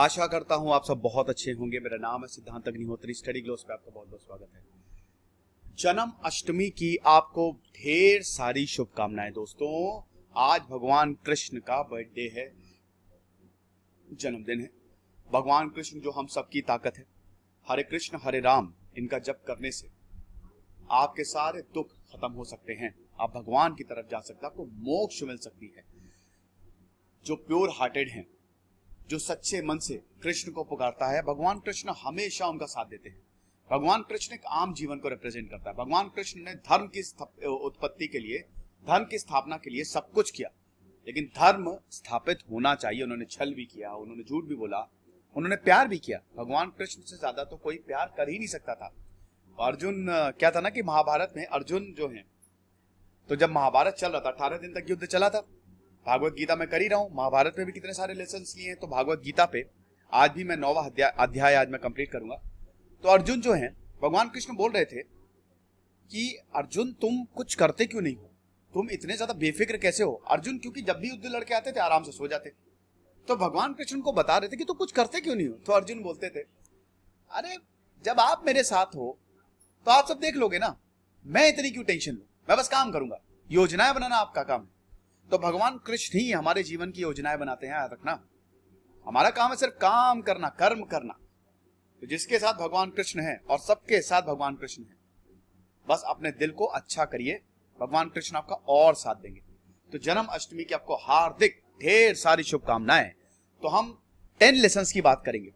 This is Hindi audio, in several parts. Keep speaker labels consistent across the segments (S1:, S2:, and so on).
S1: आशा करता हूं आप सब बहुत अच्छे होंगे मेरा नाम है सिद्धांत अग्निहोत्री स्टडी ग्लोस पे आपका बहुत बहुत स्वागत है जन्म अष्टमी की आपको ढेर सारी शुभकामनाएं दोस्तों आज भगवान कृष्ण का बर्थडे है जन्मदिन है भगवान कृष्ण जो हम सबकी ताकत है हरे कृष्ण हरे राम इनका जप करने से आपके सारे दुख खत्म हो सकते हैं आप भगवान की तरफ जा सकते हैं आपको मोक्ष मिल सकती है जो प्योर हार्टेड हैं जो सच्चे मन से कृष्ण को पुकारता है भगवान कृष्ण हमेशा उनका साथ देते हैं भगवान कृष्ण एक आम जीवन को रिप्रेजेंट करता है भगवान कृष्ण ने धर्म की उत्पत्ति के लिए धर्म की स्थापना के लिए सब कुछ किया लेकिन धर्म स्थापित होना चाहिए उन्होंने छल भी किया उन्होंने झूठ भी बोला उन्होंने प्यार भी किया भगवान कृष्ण से ज्यादा तो कोई प्यार कर ही नहीं सकता था अर्जुन क्या था ना कि महाभारत में अर्जुन जो है तो जब महाभारत चल रहा था अठारह दिन तक युद्ध चला था भागवत गीता में कर ही रहा हूँ महाभारत में भी कितने सारे लेसन लिए हैं तो भागवत गीता पे आज भी मैं नौवा अध्याय आज मैं कंप्लीट करूंगा तो अर्जुन जो है भगवान कृष्ण बोल रहे थे कि अर्जुन तुम कुछ करते क्यों नहीं हो तुम इतने ज्यादा बेफिक्र कैसे हो अर्जुन क्योंकि जब भी युद्ध लड़के आते थे आराम से सो जाते तो भगवान कृष्ण को बता रहे थे कि तुम कुछ करते क्यों नहीं हो तो अर्जुन बोलते थे अरे जब आप मेरे साथ हो तो आप सब देख लोगे ना मैं इतनी क्यों टेंशन लू मैं बस काम करूंगा योजनाएं बनाना आपका काम है तो भगवान कृष्ण ही हमारे जीवन की योजनाएं बनाते हैं याद रखना हमारा काम है सिर्फ काम करना कर्म करना तो जिसके साथ भगवान कृष्ण है और सबके साथ भगवान कृष्ण है बस अपने दिल को अच्छा करिए भगवान कृष्ण आपका और साथ देंगे तो जन्म अष्टमी की आपको हार्दिक ढेर सारी शुभकामनाएं तो हम टेन लेसन की बात करेंगे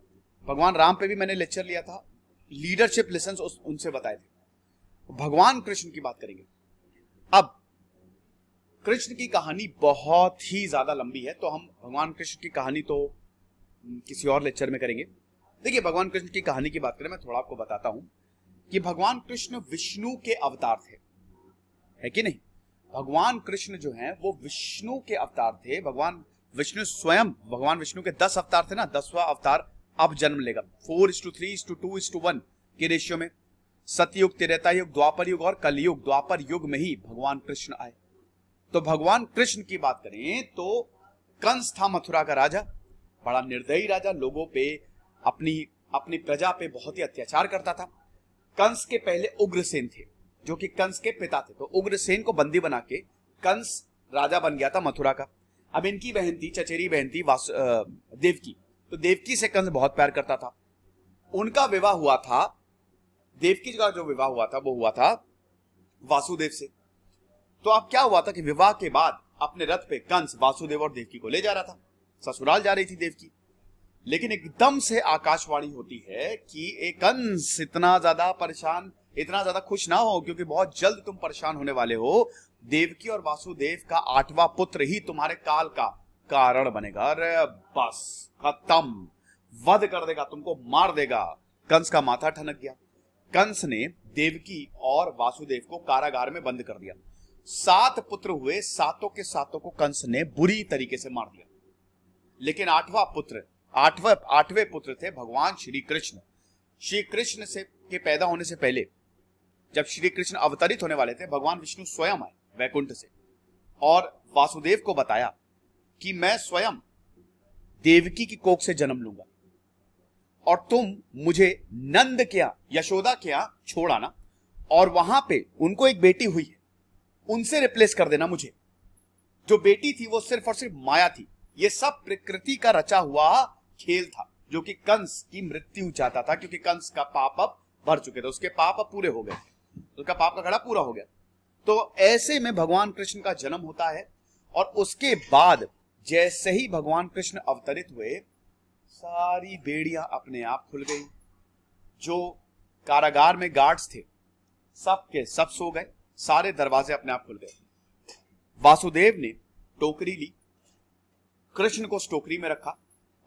S1: भगवान राम पे भी मैंने लेक्चर लिया था लीडरशिप लेसन उनसे बताए थे भगवान कृष्ण की बात करेंगे अब कृष्ण की कहानी बहुत ही ज्यादा लंबी है तो हम भगवान कृष्ण की कहानी तो हम्म, किसी और लेक्चर में करेंगे देखिए भगवान कृष्ण की कहानी की बात करें मैं थोड़ा आपको बताता हूँ कि भगवान कृष्ण विष्णु के अवतार थे है कि नहीं भगवान कृष्ण जो है वो विष्णु के अवतार थे भगवान विष्णु स्वयं भगवान विष्णु के दस अवतार थे ना दसवा अवतार अब जन्म लेगा four is to three is to two two is to one ratio में सतयुग तिरता युग द्वापर युग और कलयुग द्वापर युग में ही भगवान कृष्ण आए तो भगवान कृष्ण की बात करें तो कंस था मथुरा का राजा बड़ा निर्दयी राजा लोगों पे अपनी अपनी प्रजा पे बहुत ही अत्याचार करता था कंस के पहले उग्रसेन थे जो कि कंस के पिता थे तो उग्रसेन को बंदी बना के कंस राजा बन गया था मथुरा का अब इनकी बहन थी चचेरी बहन थी देवकी तो देवकी से कंस बहुत प्यार करता था उनका विवाह हुआ था देवकी का जो विवाह हुआ था वो हुआ था वासुदेव से तो अब क्या हुआ था कि विवाह के बाद अपने रथ पे कंस वासुदेव और देवकी को ले जा रहा था ससुराल जा रही थी देवकी लेकिन एकदम से आकाशवाणी होती है कि एक कंस इतना ज्यादा परेशान इतना ज्यादा खुश ना हो क्योंकि बहुत जल्द तुम परेशान होने वाले हो देवकी और वासुदेव का आठवां पुत्र ही तुम्हारे काल का कारण बनेगा अरे बस खत्म वध कर देगा तुमको मार देगा कंस का माथा ठनक गया कंस ने देवकी और वासुदेव को कारागार में बंद कर दिया सात पुत्र हुए सातों के सातों को कंस ने बुरी तरीके से मार दिया लेकिन आठवा पुत्र आठवा आठवें पुत्र थे भगवान श्री कृष्ण श्री कृष्ण से के पैदा होने से पहले जब श्री कृष्ण अवतरित होने वाले थे भगवान विष्णु स्वयं आए वैकुंठ से और वासुदेव को बताया कि मैं स्वयं देवकी की कोख से जन्म लूंगा और तुम मुझे नंद क्या यशोदा क्या छोड़ आना और वहां पे उनको एक बेटी हुई है उनसे रिप्लेस कर देना मुझे जो बेटी थी वो सिर्फ और सिर्फ माया थी ये सब प्रकृति का रचा हुआ खेल था जो कि कंस की मृत्यु चाहता था क्योंकि कंस का पाप अब भर चुके थे उसके पाप अब पूरे हो गए उसका पाप का घड़ा पूरा हो गया तो ऐसे में भगवान कृष्ण का जन्म होता है और उसके बाद जैसे ही भगवान कृष्ण अवतरित हुए सारी बेड़ियां अपने आप खुल गई जो कारागार में गार्ड्स थे सब के सब सो गए सारे दरवाजे अपने आप खुल गए वासुदेव ने टोकरी ली कृष्ण को उस टोकरी में रखा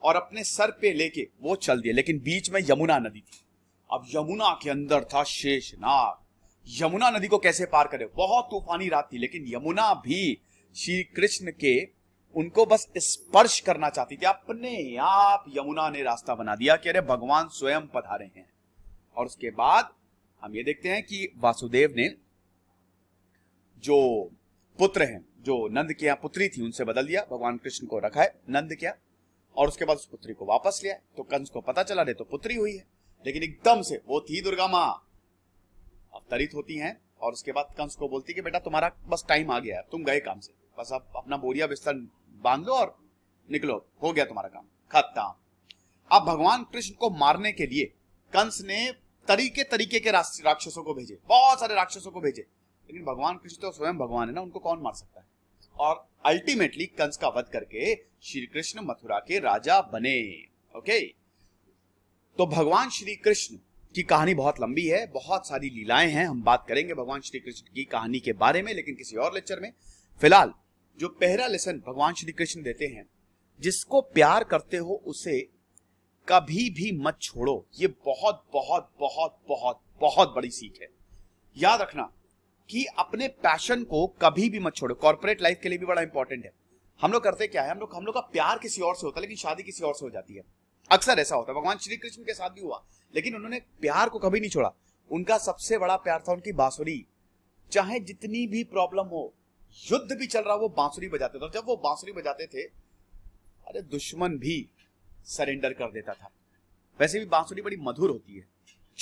S1: और अपने सर पे लेके वो चल दिए लेकिन बीच में यमुना नदी थी अब यमुना के अंदर था शेषनाग यमुना नदी को कैसे पार करे बहुत तूफानी रात थी लेकिन यमुना भी श्री कृष्ण के उनको बस स्पर्श करना चाहती थी अपने आप यमुना ने रास्ता बना दिया कि अरे भगवान स्वयं पधारे हैं और उसके बाद हम ये देखते हैं कि वासुदेव ने जो पुत्र हैं जो नंद के यहाँ पुत्री थी उनसे बदल दिया भगवान कृष्ण को रखा है नंद के और उसके बाद उस पुत्री को वापस लिया तो कंस को पता चला नहीं तो पुत्री हुई है लेकिन एकदम से वो थी दुर्गा माँ अवतरित होती हैं और उसके बाद कंस को बोलती कि बेटा तुम्हारा बस टाइम आ गया है तुम गए काम से बस अब अपना बोरिया बिस्तर बांध लो और निकलो हो गया तुम्हारा काम खत्म अब भगवान कृष्ण को मारने के लिए कंस ने तरीके तरीके के राक्षसों को भेजे बहुत सारे राक्षसों को भेजे लेकिन भगवान कृष्ण तो स्वयं भगवान है ना उनको कौन मार सकता है और अल्टीमेटली कंस का वध करके श्री कृष्ण मथुरा के राजा बने ओके तो भगवान श्री कृष्ण की कहानी बहुत लंबी है बहुत सारी लीलाएं हैं हम बात करेंगे भगवान श्री कृष्ण की कहानी के बारे में लेकिन किसी और लेक्चर में फिलहाल जो पहला लेसन भगवान श्री कृष्ण देते हैं जिसको प्यार करते हो उसे कभी भी मत छोड़ो ये बहुत बहुत बहुत बहुत बहुत बड़ी सीख है याद रखना कि अपने पैशन को कभी भी मत छोड़ो कॉर्पोरेट लाइफ के लिए भी बड़ा इंपॉर्टेंट है हम लोग करते क्या है हम लोग हम लोग का प्यार किसी और से होता है लेकिन शादी किसी और से हो जाती है अक्सर ऐसा होता है भगवान श्री कृष्ण के साथ भी हुआ लेकिन उन्होंने प्यार को कभी नहीं छोड़ा उनका सबसे बड़ा प्यार था उनकी बांसुरी चाहे जितनी भी प्रॉब्लम हो युद्ध भी चल रहा वो बांसुरी बजाते थे जब वो बांसुरी बजाते थे अरे दुश्मन भी सरेंडर कर देता था वैसे भी बांसुरी बड़ी मधुर होती है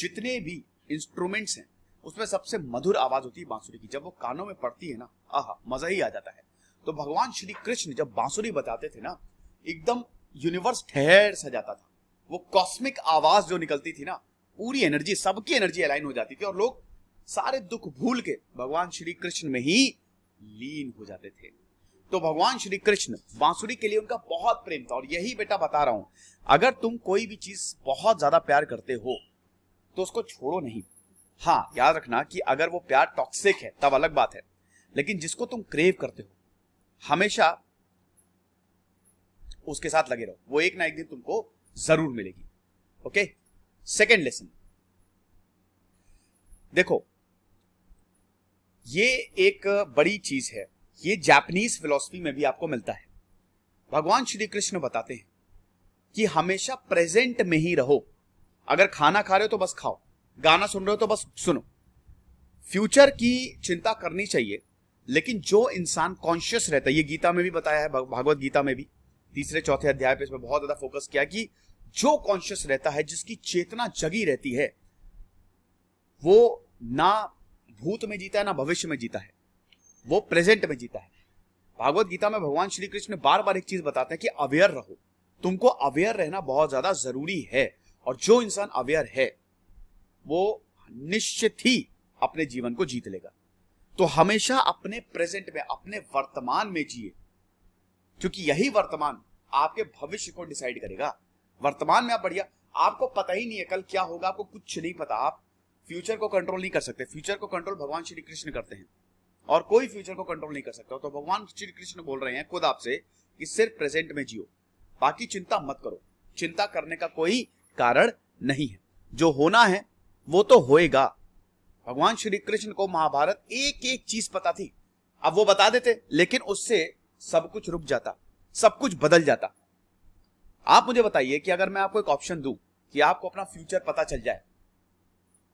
S1: जितने भी इंस्ट्रूमेंट्स हैं उसमें सबसे मधुर आवाज होती है बांसुरी की जब वो कानों में पड़ती है ना आह मजा ही आ जाता है तो भगवान श्री कृष्ण जब बांसुरी बताते थे ना एकदम यूनिवर्स ठहर सा जाता था वो कॉस्मिक आवाज जो निकलती थी ना पूरी एनर्जी सबकी एनर्जी अलाइन हो जाती थी और लोग सारे दुख भूल के भगवान श्री कृष्ण में ही लीन हो जाते थे तो भगवान श्री कृष्ण बांसुरी के लिए उनका बहुत प्रेम था और यही बेटा बता रहा हूं अगर तुम कोई भी चीज बहुत ज्यादा प्यार करते हो तो उसको छोड़ो नहीं हाँ याद रखना कि अगर वो प्यार टॉक्सिक है तब अलग बात है लेकिन जिसको तुम क्रेव करते हो हमेशा उसके साथ लगे रहो वो एक ना एक दिन तुमको जरूर मिलेगी ओके सेकेंड लेसन देखो ये एक बड़ी चीज है ये जापानीज फिलोसफी में भी आपको मिलता है भगवान श्री कृष्ण बताते हैं कि हमेशा प्रेजेंट में ही रहो अगर खाना खा रहे हो तो बस खाओ गाना सुन रहे हो तो बस सुनो फ्यूचर की चिंता करनी चाहिए लेकिन जो इंसान कॉन्शियस रहता है ये गीता में भी बताया है भागवत गीता में भी तीसरे चौथे अध्याय पे इसमें बहुत ज्यादा फोकस किया कि जो कॉन्शियस रहता है जिसकी चेतना जगी रहती है वो ना भूत में जीता है ना भविष्य में जीता है वो प्रेजेंट में जीता है भागवत गीता में भगवान श्री कृष्ण बार बार एक चीज बताते हैं कि अवेयर रहो तुमको अवेयर रहना बहुत ज्यादा जरूरी है और जो इंसान अवेयर है वो निश्चित ही अपने जीवन को जीत लेगा तो हमेशा अपने प्रेजेंट में अपने वर्तमान में जिए क्योंकि यही वर्तमान आपके भविष्य को डिसाइड करेगा वर्तमान में आप बढ़िया आपको पता ही नहीं है कल क्या होगा आपको कुछ नहीं पता आप फ्यूचर को कंट्रोल नहीं कर सकते फ्यूचर को कंट्रोल भगवान श्री कृष्ण करते हैं और कोई फ्यूचर को कंट्रोल नहीं कर सकता तो भगवान श्री कृष्ण बोल रहे हैं खुद आपसे कि सिर्फ प्रेजेंट में जियो बाकी चिंता मत करो चिंता करने का कोई कारण नहीं है जो होना है वो तो होएगा भगवान श्री कृष्ण को महाभारत एक एक चीज पता थी अब वो बता देते लेकिन उससे सब कुछ रुक जाता सब कुछ बदल जाता आप मुझे बताइए कि अगर मैं आपको एक ऑप्शन दू कि आपको अपना फ्यूचर पता चल जाए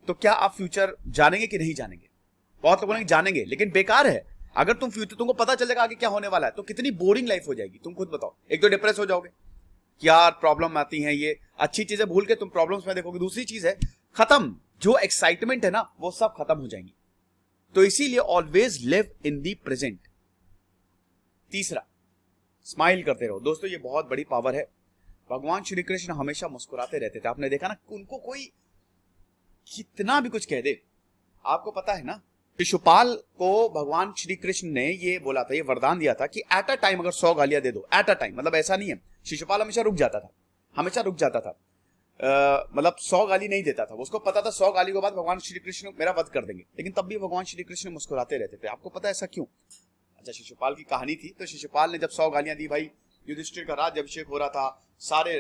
S1: तो क्या आप फ्यूचर जानेंगे कि नहीं जानेंगे बहुत लोगों ने जानेंगे लेकिन बेकार है अगर तुम फ्यूचर तुमको पता चलेगा आगे क्या होने वाला है तो कितनी बोरिंग लाइफ हो जाएगी तुम खुद बताओ एक तो डिप्रेस हो जाओगे यार प्रॉब्लम आती है ये अच्छी चीजें भूल के तुम प्रॉब्लम्स में देखोगे दूसरी चीज है खत्म जो एक्साइटमेंट है ना वो सब खत्म हो जाएंगी तो इसीलिए always live in the present तीसरा स्माइल करते रहो दोस्तों ये बहुत बड़ी पावर है भगवान श्री कृष्ण हमेशा मुस्कुराते रहते थे आपने देखा ना उनको कोई कितना भी कुछ कह दे आपको पता है ना शिशुपाल को भगवान श्री कृष्ण ने ये बोला था ये वरदान दिया था कि एट अ टाइम अगर सौ गालियां दे दो एट अ टाइम मतलब ऐसा नहीं है शिशुपाल हमेशा रुक जाता था हमेशा रुक जाता था मतलब सौ गाली नहीं देता था उसको पता था सौ गाली के बाद भगवान श्री कृष्ण मेरा वध कर देंगे लेकिन तब भी भगवान श्री कृष्ण मुस्कुराते रहते थे आपको पता ऐसा क्यों अच्छा शिशुपाल की कहानी थी तो शिशुपाल ने जब सौ गालियां दी भाई युधिष्ठिर का राज अभिषेक हो रहा था सारे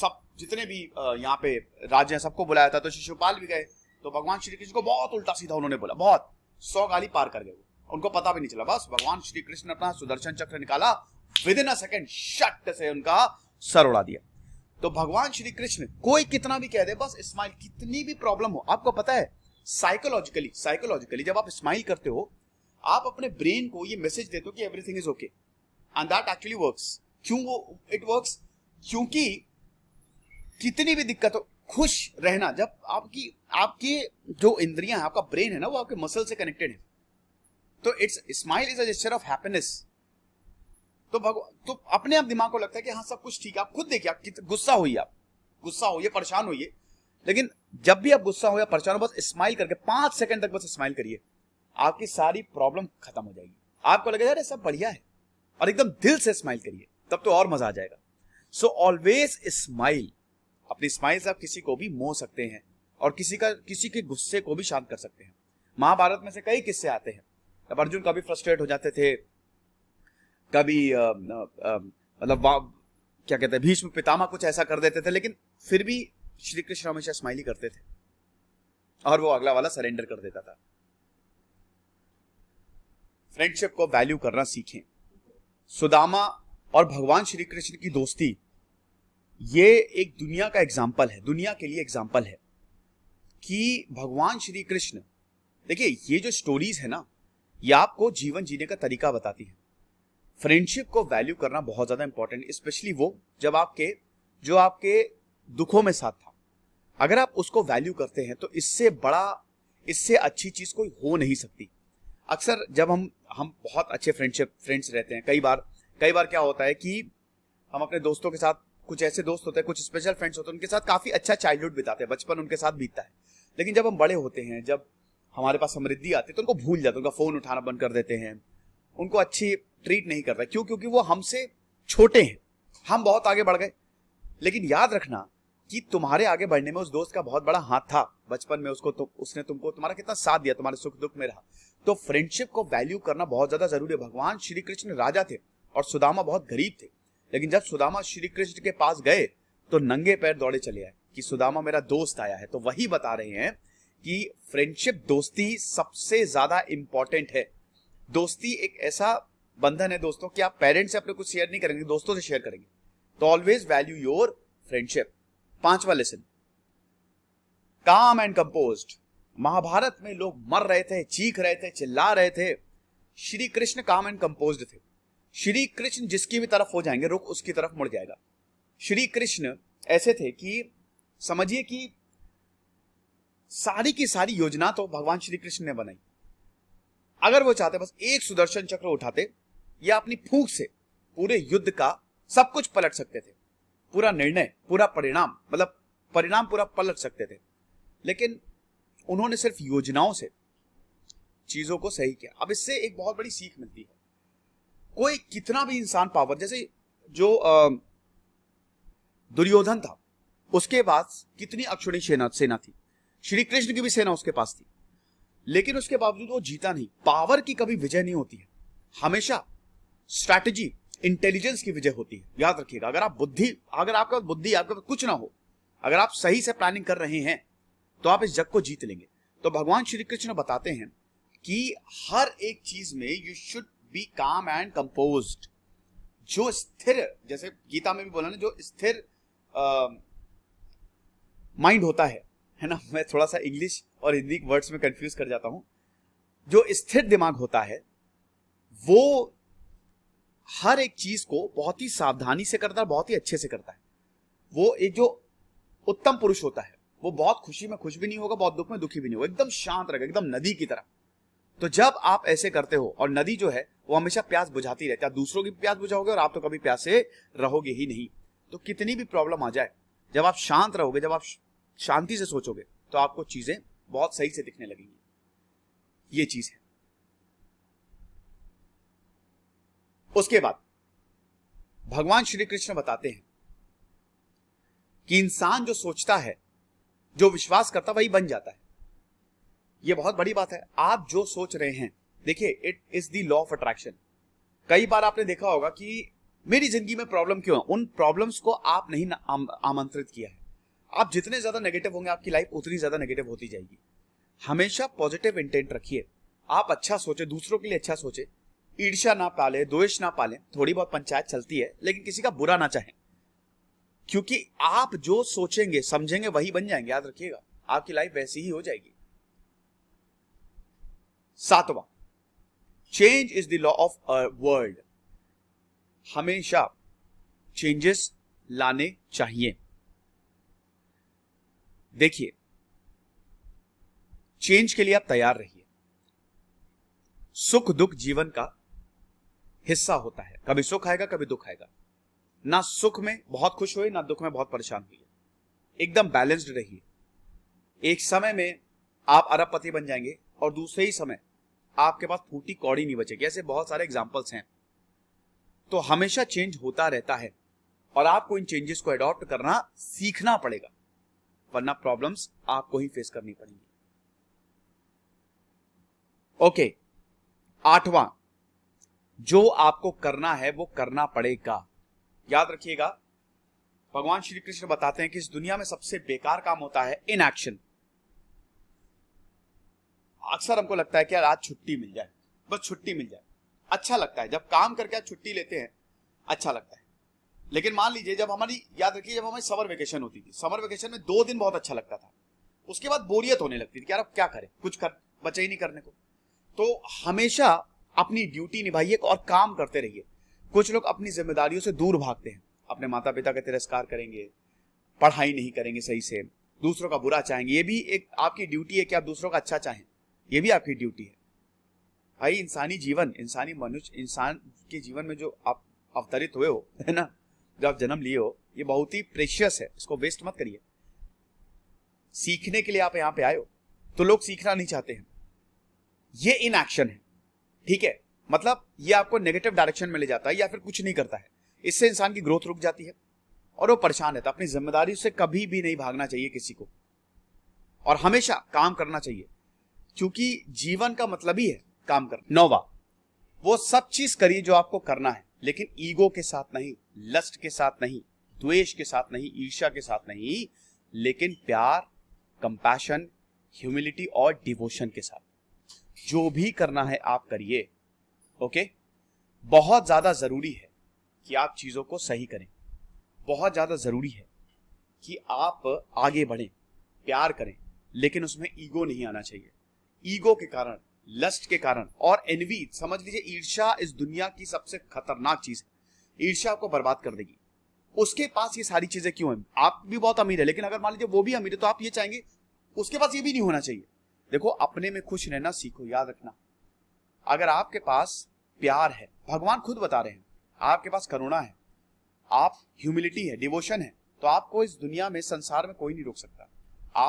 S1: सब जितने भी यहाँ पे राज्य हैं सबको बुलाया था तो शिशुपाल भी गए तो भगवान श्री कृष्ण को बहुत उल्टा सीधा उन्होंने बोला बहुत सौ गाली पार कर गए उनको पता भी नहीं चला बस भगवान श्री कृष्ण अपना सुदर्शन चक्र निकाला विद इन अ सेकेंड शट से उनका सर उड़ा दिया तो भगवान श्री कृष्ण कोई कितना भी कह दे बस स्माइल कितनी भी प्रॉब्लम हो आपको पता है साइकोलॉजिकली साइकोलॉजिकली जब आप स्माइल करते हो आप अपने ब्रेन को ये मैसेज देते हो कि everything is okay and that actually works क्यों वो इट वर्क्स क्योंकि कितनी भी दिक्कत हो खुश रहना जब आपकी आपके जो इंद्रियां हैं आपका ब्रेन है ना वो आपके मसल से कनेक्टेड है तो it's smile is a gesture of happiness तो भगवान तो अपने आप दिमाग को लगता है कि हाँ सब कुछ ठीक है आप खुद देखिए आप गुस्सा होइए आप गुस्सा हो परेशान होइए लेकिन जब भी आप गुस्सा हो या परेशान हो बस स्माइल करके पांच सेकंड तक बस स्माइल करिए आपकी सारी प्रॉब्लम खत्म हो जाएगी आपको लगेगा अरे सब बढ़िया है और एकदम दिल से स्माइल करिए तब तो और मजा आ जाएगा सो ऑलवेज स्माइल अपनी स्माइल से आप किसी को भी मोह सकते हैं और किसी का किसी के गुस्से को भी शांत कर सकते हैं महाभारत में से कई किस्से आते हैं जब अर्जुन कभी फ्रस्ट्रेट हो जाते थे कभी मतलब क्या कहते हैं भीष्म पितामह कुछ ऐसा कर देते थे लेकिन फिर भी श्री कृष्ण हमेशा स्माइली करते थे और वो अगला वाला सरेंडर कर देता था फ्रेंडशिप को वैल्यू करना सीखें सुदामा और भगवान श्री कृष्ण की दोस्ती ये एक दुनिया का एग्जाम्पल है दुनिया के लिए एग्जाम्पल है कि भगवान श्री कृष्ण देखिए ये जो स्टोरीज है ना ये आपको जीवन जीने का तरीका बताती है फ्रेंडशिप को वैल्यू करना बहुत ज़्यादा इंपॉर्टेंट स्पेशली वो जब आपके जो आपके दुखों में साथ था अगर आप उसको वैल्यू करते हैं तो इससे बड़ा इससे अच्छी चीज़ कोई हो नहीं सकती अक्सर जब हम हम बहुत अच्छे फ्रेंडशिप फ्रेंड्स रहते हैं कई बार कई बार क्या होता है कि हम अपने दोस्तों के साथ कुछ ऐसे दोस्त होते हैं कुछ स्पेशल फ्रेंड्स होते हैं उनके साथ काफ़ी अच्छा चाइल्डहुड बिताते हैं बचपन उनके साथ बीतता है लेकिन जब हम बड़े होते हैं जब हमारे पास समृद्धि आती है तो उनको भूल जाते हैं उनका फ़ोन उठाना बंद कर देते हैं उनको अच्छी ट्रीट नहीं कर रहा क्यों क्योंकि वो हमसे छोटे हैं हम बहुत आगे बढ़ गए लेकिन याद रखना कि तुम्हारे आगे बढ़ने में उस दोस्त का बहुत बड़ा हाथ था बचपन में उसको तो उसने तुमको तुम्हारा कितना साथ दिया तुम्हारे सुख दुख में रहा तो फ्रेंडशिप को वैल्यू करना बहुत ज्यादा जरूरी है भगवान श्री कृष्ण राजा थे और सुदामा बहुत गरीब थे लेकिन जब सुदामा श्री कृष्ण के पास गए तो नंगे पैर दौड़े चले आए कि सुदामा मेरा दोस्त आया है तो वही बता रहे हैं कि फ्रेंडशिप दोस्ती सबसे ज्यादा इंपॉर्टेंट है दोस्ती एक ऐसा बंधन है दोस्तों कि आप पेरेंट्स से अपने कुछ शेयर नहीं करेंगे दोस्तों से शेयर करेंगे तो ऑलवेज वैल्यू योर फ्रेंडशिप पांचवा lesson calm and compose Mahabharat में लोग मर रहे थे चीख रहे थे चिल्ला रहे थे श्री कृष्ण काम एंड कंपोज थे श्री कृष्ण जिसकी भी तरफ हो जाएंगे रुख उसकी तरफ मुड़ जाएगा श्री कृष्ण ऐसे थे कि समझिए कि सारी की सारी योजना तो भगवान श्री कृष्ण ने बनाई अगर वो चाहते बस एक सुदर्शन चक्र उठाते या अपनी फूक से पूरे युद्ध का सब कुछ पलट सकते थे पूरा निर्णय पूरा परिणाम मतलब परिणाम पूरा पलट सकते थे लेकिन उन्होंने सिर्फ योजनाओं से चीजों को सही किया अब इससे एक बहुत बड़ी सीख मिलती है कोई कितना भी इंसान पावर जैसे जो दुर्योधन था उसके पास कितनी अक्षुणी सेना सेना थी श्री कृष्ण की भी सेना उसके पास थी लेकिन उसके बावजूद वो जीता नहीं पावर की कभी विजय नहीं होती है हमेशा स्ट्रैटेजी इंटेलिजेंस की विजय होती है याद रखिएगा अगर आप बुद्धि अगर आपका बुद्धि आपके पास कुछ ना हो अगर आप सही से प्लानिंग कर रहे हैं तो आप इस जग को जीत लेंगे तो भगवान श्री कृष्ण बताते हैं कि हर एक चीज में you should be calm and compose जो स्थिर जैसे गीता में भी बोला ना जो स्थिर माइंड होता है है ना मैं थोड़ा सा इंग्लिश और हिंदी वर्ड्स में कंफ्यूज कर जाता हूं जो स्थिर दिमाग होता है वो हर एक चीज को बहुत ही सावधानी से करता है बहुत ही अच्छे से करता है वो एक जो उत्तम पुरुष होता है वो बहुत खुशी में खुश भी नहीं होगा बहुत दुख में दुखी भी नहीं होगा एकदम शांत रहेगा एकदम नदी की तरह तो जब आप ऐसे करते हो और नदी जो है वो हमेशा प्यास बुझाती रहती है आप दूसरों की प्यास बुझाओगे और आप तो कभी प्यासे रहोगे ही नहीं तो कितनी भी प्रॉब्लम आ जाए जब आप शांत रहोगे जब आप शांति से सोचोगे तो आपको चीजें बहुत सही से दिखने लगेंगी ये चीज है उसके बाद भगवान श्री कृष्ण बताते हैं कि इंसान जो सोचता है जो विश्वास करता वही बन जाता है ये बहुत बड़ी बात है आप जो सोच रहे हैं देखिए it is the law of attraction कई बार आपने देखा होगा कि मेरी जिंदगी में प्रॉब्लम क्यों है उन प्रॉब्लम्स को आप नहीं आम, आमंत्रित किया है आप जितने ज्यादा नेगेटिव होंगे आपकी लाइफ उतनी ज्यादा नेगेटिव होती जाएगी हमेशा पॉजिटिव इंटेंट रखिए आप अच्छा सोचे दूसरों के लिए अच्छा सोचे ईर्ष्या ना पाले द्वेष ना पाले थोड़ी बहुत पंचायत चलती है लेकिन किसी का बुरा ना चाहे क्योंकि आप जो सोचेंगे समझेंगे वही बन जाएंगे याद रखिएगा आपकी लाइफ वैसी ही हो जाएगी सातवां change is the law of world हमेशा चेंजेस लाने चाहिए देखिए चेंज के लिए आप तैयार रहिए सुख दुख जीवन का हिस्सा होता है कभी सुख आएगा कभी दुख आएगा ना सुख में बहुत खुश हुए ना दुख में बहुत परेशान हुई एकदम बैलेंस्ड रहिए एक समय में आप अरबपति बन जाएंगे और दूसरे ही समय आपके पास फूटी कौड़ी नहीं बचेगी ऐसे बहुत सारे एग्जाम्पल्स हैं तो हमेशा चेंज होता रहता है और आपको इन चेंजेस को अडॉप्ट करना सीखना पड़ेगा वरना प्रॉब्लम्स आपको ही फेस करनी पड़ेंगी ओके आठवां जो आपको करना है वो करना पड़ेगा याद रखिएगा भगवान श्री कृष्ण बताते हैं कि इस दुनिया में सबसे बेकार काम होता है इन एक्शन अक्सर हमको लगता है कि यार आज छुट्टी मिल जाए बस छुट्टी मिल जाए अच्छा लगता है जब काम करके आप छुट्टी लेते हैं अच्छा लगता है लेकिन मान लीजिए जब हमारी याद रखिए जब हमारी समर वेकेशन होती थी समर वेकेशन में दो दिन बहुत अच्छा लगता था उसके बाद बोरियत होने लगती थी कि यार अब क्या करें कुछ कर बचे ही नहीं करने को तो हमेशा अपनी ड्यूटी निभाइए और काम करते रहिए कुछ लोग अपनी जिम्मेदारियों से दूर भागते हैं अपने माता पिता का तिरस्कार करेंगे पढ़ाई नहीं करेंगे सही से दूसरों का बुरा चाहेंगे ये भी एक आपकी ड्यूटी है कि आप दूसरों का अच्छा चाहें ये भी आपकी ड्यूटी है भाई इंसानी जीवन इंसानी मनुष्य इंसान के जीवन में जो आप अवतरित हुए हो है ना जो आप जन्म लिए हो ये बहुत ही प्रेशियस है इसको वेस्ट मत करिए सीखने के लिए आप यहाँ पे आए हो तो लोग सीखना नहीं चाहते हैं ये इन एक्शन है ठीक है मतलब ये आपको नेगेटिव डायरेक्शन में ले जाता है या फिर कुछ नहीं करता है इससे इंसान की ग्रोथ रुक जाती है और वो परेशान रहता है अपनी जिम्मेदारी से कभी भी नहीं भागना चाहिए किसी को और हमेशा काम करना चाहिए क्योंकि जीवन का मतलब ही है काम करना नौवा वो सब चीज करिए जो आपको करना है लेकिन ईगो के साथ नहीं लस्ट के साथ नहीं द्वेष के साथ नहीं ईर्षा के साथ नहीं लेकिन प्यार कंपैशन ह्यूमिलिटी और डिवोशन के साथ जो भी करना है आप करिए ओके बहुत ज़्यादा ज़रूरी है कि आप चीज़ों को सही करें बहुत ज़्यादा ज़रूरी है कि आप आगे बढ़ें प्यार करें लेकिन उसमें ईगो नहीं आना चाहिए ईगो के कारण लस्ट के कारण और एनवी समझ लीजिए ईर्ष्या इस दुनिया की सबसे खतरनाक चीज़ है ईर्ष्या आपको बर्बाद कर देगी उसके पास ये सारी चीज़ें क्यों है आप भी बहुत अमीर है लेकिन अगर मान लीजिए वो भी अमीर है तो आप ये चाहेंगे उसके पास ये भी नहीं होना चाहिए देखो अपने में खुश रहना सीखो याद रखना अगर आपके पास प्यार है भगवान खुद बता रहे हैं आपके पास करुणा है आप ह्यूमिलिटी है डिवोशन है तो आपको इस दुनिया में संसार में कोई नहीं रोक सकता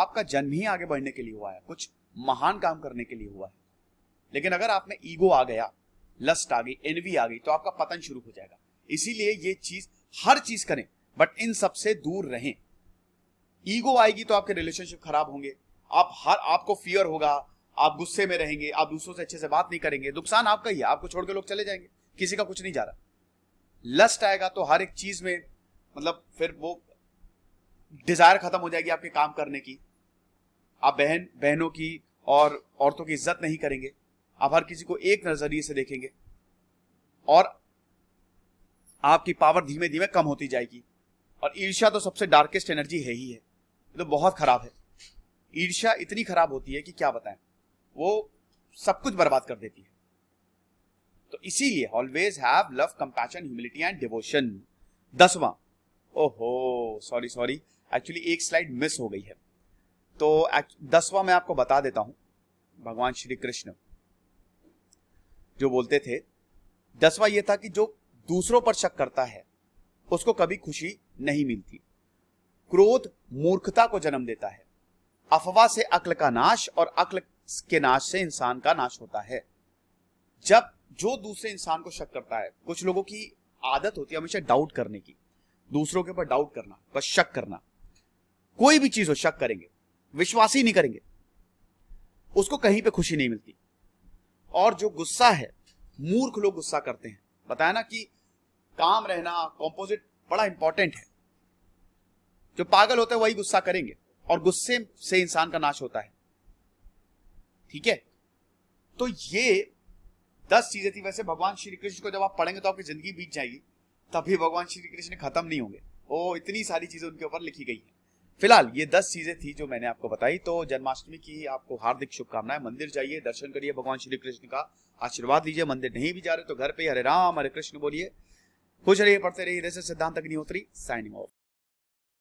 S1: आपका जन्म ही आगे बढ़ने के लिए हुआ है कुछ महान काम करने के लिए हुआ है लेकिन अगर आप में ईगो आ गया लस्ट आ गई एनवी आ गई तो आपका पतन शुरू हो जाएगा इसीलिए ये चीज हर चीज करें बट इन सबसे दूर रहें ईगो आएगी तो आपके रिलेशनशिप खराब होंगे आप हर आपको फियर होगा आप गुस्से में रहेंगे आप दूसरों से अच्छे से बात नहीं करेंगे नुकसान आपका ही है आपको छोड़ के लोग चले जाएंगे किसी का कुछ नहीं जा रहा लस्ट आएगा तो हर एक चीज में मतलब फिर वो डिजायर खत्म हो जाएगी आपके काम करने की आप बहन बहनों की और औरतों की इज्जत नहीं करेंगे आप हर किसी को एक नजरिए से देखेंगे और आपकी पावर धीमे धीमे कम होती जाएगी और ईर्ष्या तो सबसे डार्केस्ट एनर्जी है ही है तो बहुत खराब है ईर्ष्या इतनी खराब होती है कि क्या बताएं वो सब कुछ बर्बाद कर देती है तो इसीलिए always have love compassion humility and devotion दसवा ओहो सॉरी सॉरी एक्चुअली एक स्लाइड मिस हो गई है तो दसवा मैं आपको बता देता हूं भगवान श्री कृष्ण जो बोलते थे दसवा यह था कि जो दूसरों पर शक करता है उसको कभी खुशी नहीं मिलती क्रोध मूर्खता को जन्म देता है अफवाह से अक्ल का नाश और अक्ल के नाश से इंसान का नाश होता है जब जो दूसरे इंसान को शक करता है कुछ लोगों की आदत होती है हमेशा डाउट करने की दूसरों के ऊपर डाउट करना बस शक करना कोई भी चीज हो शक करेंगे विश्वास ही नहीं करेंगे उसको कहीं पे खुशी नहीं मिलती और जो गुस्सा है मूर्ख लोग गुस्सा करते हैं बताया ना कि काम रहना कॉम्पोजिट बड़ा इंपॉर्टेंट है जो पागल होते हैं वही गुस्सा करेंगे और गुस्से से इंसान का नाश होता है ठीक है तो ये दस चीजें थी वैसे भगवान श्री कृष्ण को जब आप पढ़ेंगे तो आपकी जिंदगी बीत जाएगी तभी भगवान श्री कृष्ण खत्म नहीं होंगे ओ इतनी सारी चीजें उनके ऊपर लिखी गई है फिलहाल ये दस चीजें थी जो मैंने आपको बताई तो जन्माष्टमी की आपको हार्दिक शुभकामनाएं मंदिर जाइए दर्शन करिए भगवान श्री कृष्ण का आशीर्वाद लीजिए मंदिर नहीं भी जा रहे तो घर पे हरे राम हरे कृष्ण बोलिए खुश रहिए पढ़ते रहिए सिद्धांत अग्निहोत्री साइनिंग ऑफ